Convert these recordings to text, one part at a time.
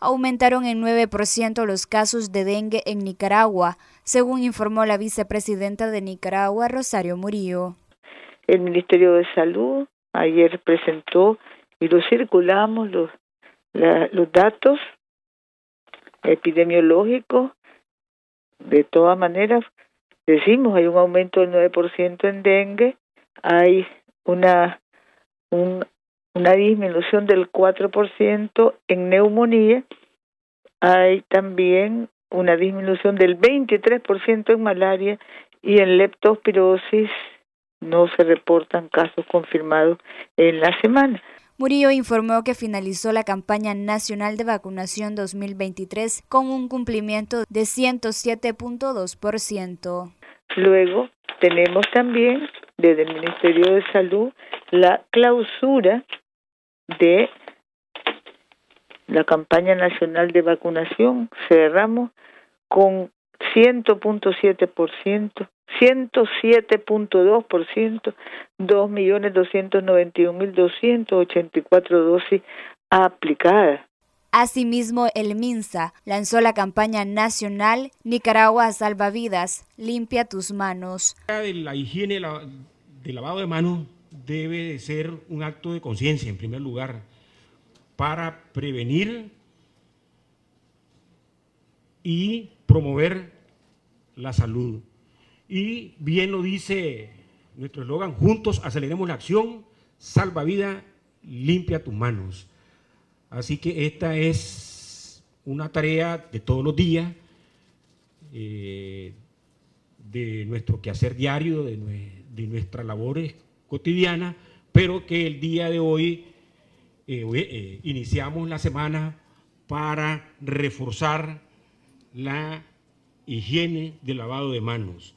aumentaron en 9% los casos de dengue en Nicaragua, según informó la vicepresidenta de Nicaragua, Rosario Murillo. El Ministerio de Salud ayer presentó y lo circulamos los, los datos epidemiológicos. De todas maneras, decimos, hay un aumento del 9% en dengue, hay una un una disminución del 4% en neumonía, hay también una disminución del 23% en malaria y en leptospirosis no se reportan casos confirmados en la semana. Murillo informó que finalizó la campaña nacional de vacunación 2023 con un cumplimiento de 107.2%. Luego tenemos también desde el Ministerio de Salud la clausura de la campaña nacional de vacunación, cerramos con 100.7%, 107.2%, 2.291.284 dosis aplicadas. Asimismo, el MINSA lanzó la campaña nacional Nicaragua Salva Vidas, limpia tus manos. La higiene, de lavado de manos debe ser un acto de conciencia, en primer lugar, para prevenir y promover la salud. Y bien lo dice nuestro eslogan, juntos aceleremos la acción, salva vida, limpia tus manos. Así que esta es una tarea de todos los días, eh, de nuestro quehacer diario, de nuestras labores cotidiana, pero que el día de hoy eh, eh, iniciamos la semana para reforzar la higiene del lavado de manos.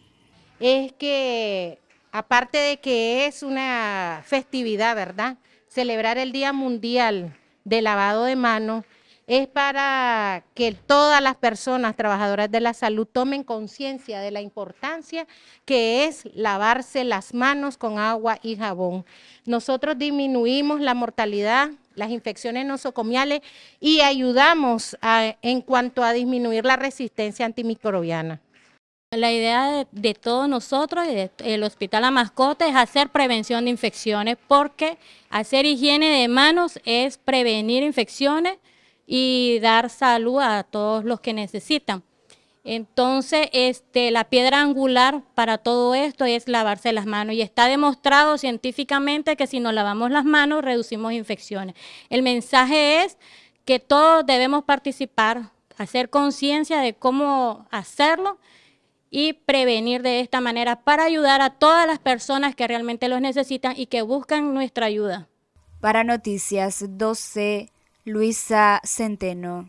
Es que, aparte de que es una festividad, ¿verdad? Celebrar el Día Mundial de Lavado de Manos, es para que todas las personas trabajadoras de la salud tomen conciencia de la importancia que es lavarse las manos con agua y jabón. Nosotros disminuimos la mortalidad, las infecciones nosocomiales y ayudamos en cuanto a disminuir la resistencia antimicrobiana. La idea de, todos nosotros y del Hospital a Mascota es hacer prevención de infecciones porque hacer higiene de manos es prevenir infecciones y dar salud a todos los que necesitan. Entonces, este, la piedra angular para todo esto es lavarse las manos y está demostrado científicamente que si nos lavamos las manos reducimos infecciones. El mensaje es que todos debemos participar, hacer conciencia de cómo hacerlo y prevenir de esta manera para ayudar a todas las personas que realmente los necesitan y que buscan nuestra ayuda. Para Noticias 12. Luisa Centeno.